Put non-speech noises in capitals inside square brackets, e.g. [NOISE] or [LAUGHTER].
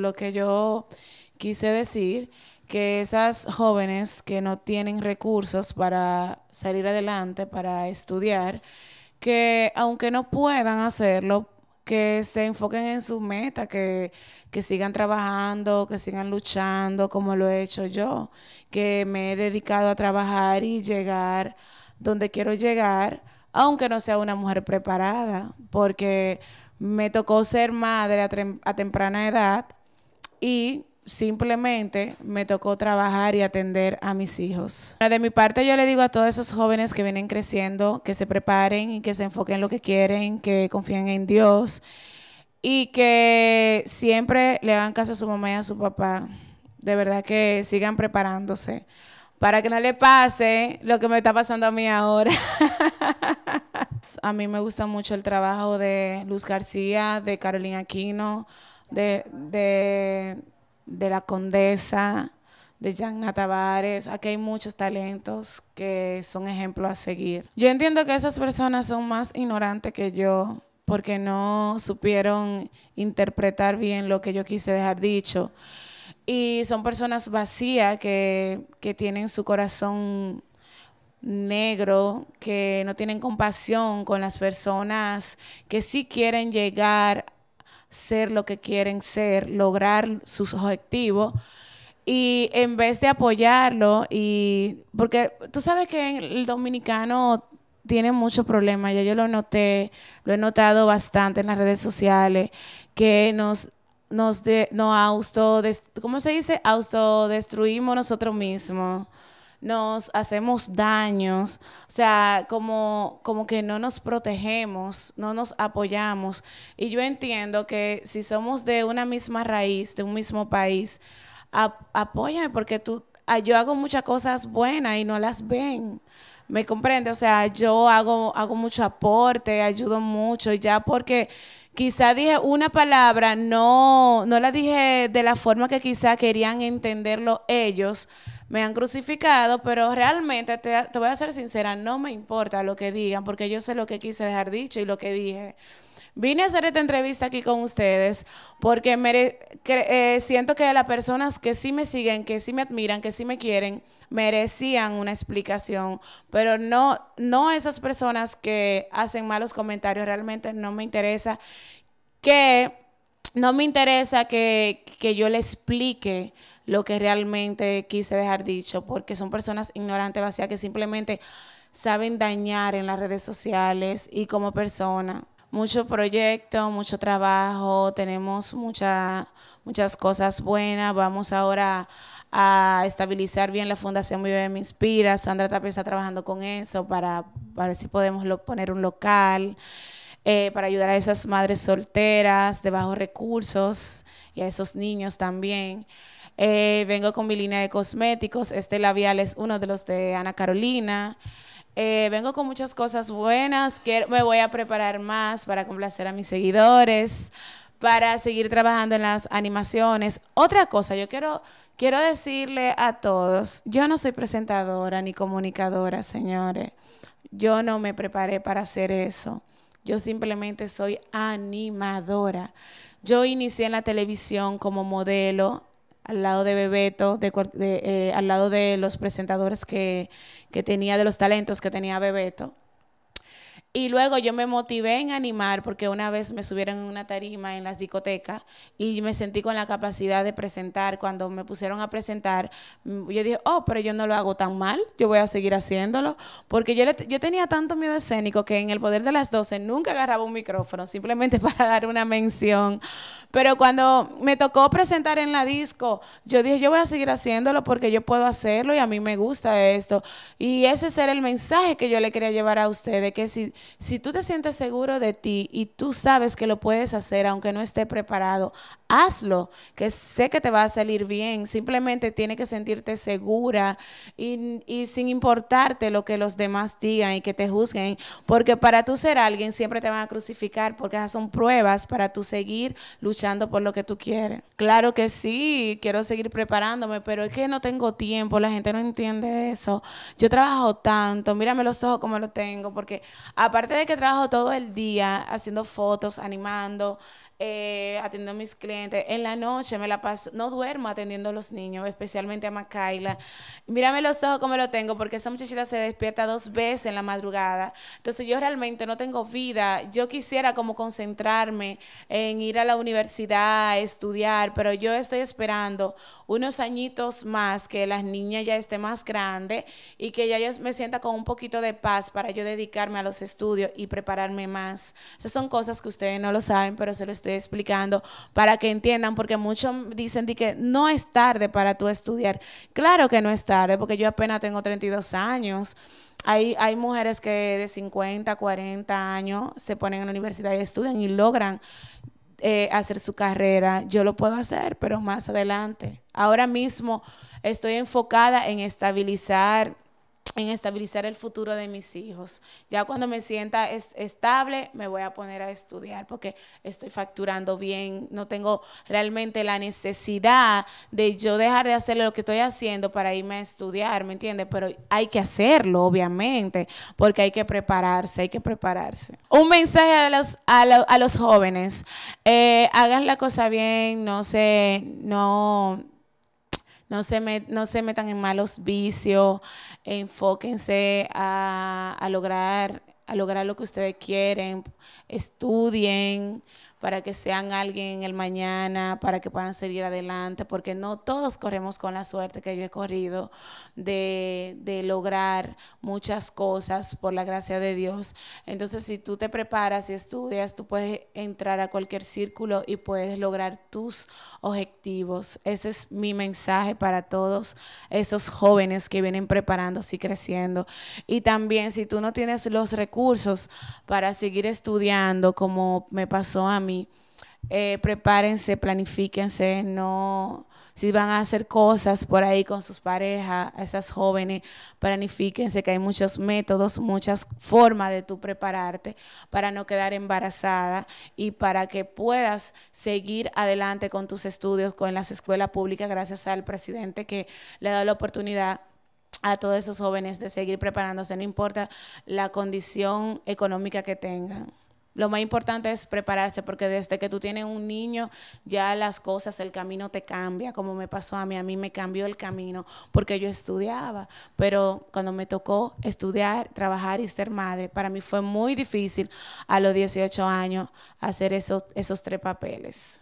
Lo que yo quise decir, que esas jóvenes que no tienen recursos para salir adelante, para estudiar, que aunque no puedan hacerlo, que se enfoquen en su meta, que, sigan trabajando, que sigan luchando como lo he hecho yo, que me he dedicado a trabajar y llegar donde quiero llegar, aunque no sea una mujer preparada, porque me tocó ser madre a temprana edad y simplemente me tocó trabajar y atender a mis hijos. De mi parte yo le digo a todos esos jóvenes que vienen creciendo que se preparen y que se enfoquen en lo que quieren, que confíen en Dios y que siempre le hagan caso a su mamá y a su papá. De verdad que sigan preparándose para que no le pase lo que me está pasando a mí ahora. [LAUGHS] a mí me gusta mucho el trabajo de Luz García, de Carolina Aquino, de, la condesa, de Janna Tavares. Aquí hay muchos talentos que son ejemplos a seguir. Yo entiendo que esas personas son más ignorantes que yo porque no supieron interpretar bien lo que yo quise dejar dicho. Y son personas vacías que, que tienen su corazón negro, que no tienen compasión con las personas que sí quieren llegar ser lo que quieren ser, lograr sus objetivos. Y en vez de apoyarlo, y porque tú sabes que el dominicano tiene muchos problemas, ya yo lo noté, lo he notado bastante en las redes sociales, que nos nos autodestruimos nosotros mismos nos hacemos daños, o sea, como, como que no nos protegemos, no nos apoyamos. Y yo entiendo que si somos de una misma raíz, de un mismo país, apóyame porque tú, ah, yo hago muchas cosas buenas y no las ven. ¿Me comprende? O sea, yo hago, hago mucho aporte, ayudo mucho, ya porque quizá dije una palabra, no, no la dije de la forma que quizá querían entenderlo ellos, me han crucificado, pero realmente te, voy a ser sincera, no me importa lo que digan, porque yo sé lo que quise dejar dicho y lo que dije. Vine a hacer esta entrevista aquí con ustedes porque eh, siento que las personas que sí me siguen, que sí me admiran, que sí me quieren, merecían una explicación, pero no, no esas personas que hacen malos comentarios, realmente no me interesa que no me interesa que, yo le explique lo que realmente quise dejar dicho, porque son personas ignorantes, vacías, que simplemente saben dañar en las redes sociales y como persona. Mucho proyecto, mucho trabajo, tenemos mucha, muchas cosas buenas. Vamos ahora a estabilizar bien la Fundación Vive Me Inspira. Sandra también está trabajando con eso para, para ver si podemos poner un local. Eh, para ayudar a esas madres solteras de bajos recursos y a esos niños también. Eh, vengo con mi línea de cosméticos, este labial es uno de los de Ana Carolina. Eh, vengo con muchas cosas buenas, me voy a preparar más para complacer a mis seguidores, para seguir trabajando en las animaciones. Otra cosa, yo quiero, quiero decirle a todos, yo no soy presentadora ni comunicadora, señores. Yo no me preparé para hacer eso. Yo simplemente soy animadora. Yo inicié en la televisión como modelo al lado de Bebeto, eh, al lado de los presentadores que, que tenía, de los talentos que tenía Bebeto. Y luego yo me motivé en animar porque una vez me subieron en una tarima en las discotecas y me sentí con la capacidad de presentar. Cuando me pusieron a presentar, mm, yo dije, oh, pero yo no lo hago tan mal, yo voy a seguir haciéndolo. Porque yo, yo tenía tanto miedo escénico que en el poder de las 12 nunca agarraba un micrófono, simplemente [LAUGHS] para dar una mención. Pero cuando me tocó presentar en la disco, yo dije, yo voy a seguir haciéndolo porque yo puedo hacerlo y a mí me gusta esto. Y ese era el mensaje que yo le quería llevar a ustedes, que si si tú te sientes seguro de ti y tú sabes que lo puedes hacer aunque no esté preparado, hazlo, que sé que te va a salir bien, simplemente tienes que sentirte segura y, sin importarte lo que los demás digan y que te juzguen, porque para tú ser alguien siempre te van a crucificar, porque esas son pruebas para tú seguir luchando por lo que tú quieres. Claro que sí, quiero seguir preparándome, pero es que no tengo tiempo, la gente no entiende eso. Yo trabajo tanto, mírame los ojos como los tengo, porque aparte de que trabajo todo el día haciendo fotos, animando, eh, atiendo a mis clientes. En la noche me la paso, no duermo atendiendo a los niños, especialmente a Macaila. Mírame los ojos como lo tengo, porque esa muchachita se despierta dos veces en la madrugada. Entonces yo realmente no tengo vida. Yo quisiera como concentrarme en ir a la universidad, estudiar, pero yo estoy esperando unos añitos más que las niñas ya esté más grande y que ya me sienta con un poquito de paz para yo dedicarme a los estudios y prepararme más. Esas son cosas que ustedes no lo saben, pero se lo estoy explicando para que entiendan, porque muchos dicen que no es tarde para tú estudiar. Claro que no es tarde, porque yo apenas tengo 32 años. Hay, hay, mujeres que de 50, 40 años se ponen en la universidad y estudian y logran eh, hacer su carrera. Yo lo puedo hacer, pero más adelante. Ahora mismo estoy enfocada en estabilizar en estabilizar el futuro de mis hijos. Ya cuando me sienta estable, me voy a poner a estudiar porque estoy facturando bien, no tengo realmente la necesidad de yo dejar de hacer lo que estoy haciendo para irme a estudiar, ¿me entiendes? Pero hay que hacerlo, obviamente, porque hay que prepararse, hay que prepararse. Un mensaje a los, a, los jóvenes, eh, hagan la cosa bien, no sé, no no se, metan en malos vicios, enfóquense a, lograr a lograr lo que ustedes quieren, estudien, para que sean alguien el mañana, para que puedan seguir adelante, porque no todos corremos con la suerte que yo he corrido de, de lograr muchas cosas por la gracia de Dios. Entonces, si tú te preparas y estudias, tú puedes entrar a cualquier círculo y puedes lograr tus objetivos. Ese es mi mensaje para todos esos jóvenes que vienen preparándose y creciendo. Y también, si tú no tienes los recursos para seguir estudiando, como me pasó a mí, eh, prepárense, planifíquense, no, si van a hacer cosas por ahí con sus parejas, esas jóvenes, planifíquense que hay muchos métodos, muchas formas de tú prepararte para no quedar embarazada y para que puedas seguir adelante con tus estudios, con las escuelas públicas, gracias al presidente que le da la oportunidad a todos esos jóvenes de seguir preparándose, no importa la condición económica que tengan. Lo más importante es prepararse porque desde que tú tienes un niño ya las cosas, el camino te cambia, como me pasó a mí, a mí me cambió el camino porque yo estudiaba, pero cuando me tocó estudiar, trabajar y ser madre, para mí fue muy difícil a los 18 años hacer esos, esos tres papeles.